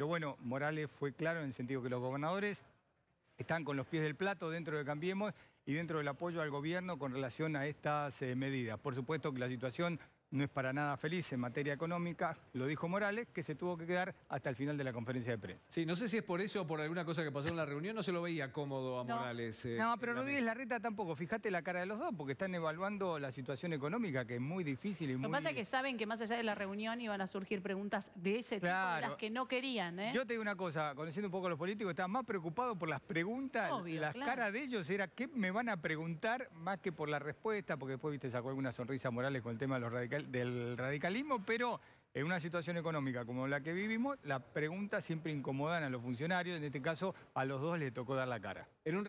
Pero bueno, Morales fue claro en el sentido que los gobernadores están con los pies del plato dentro de Cambiemos y dentro del apoyo al gobierno con relación a estas eh, medidas. Por supuesto que la situación no es para nada feliz en materia económica, lo dijo Morales, que se tuvo que quedar hasta el final de la conferencia de prensa. Sí, no sé si es por eso o por alguna cosa que pasó en la reunión, no se lo veía cómodo a Morales. Eh, no, pero no Rodríguez la reta tampoco, fíjate la cara de los dos, porque están evaluando la situación económica, que es muy difícil y muy... Lo que pasa es que saben que más allá de la reunión iban a surgir preguntas de ese tipo, las que no querían. ¿eh? Yo te digo una cosa, conociendo un poco a los políticos, ...estaba más preocupado por las preguntas, y las caras de ellos, era qué me van van a preguntar más que por la respuesta, porque después viste sacó algunas sonrisas morales con el tema de del radicalismo, pero en una situación económica como la que vivimos, las preguntas siempre incomodan a los funcionarios, en este caso a los dos les tocó dar la cara. En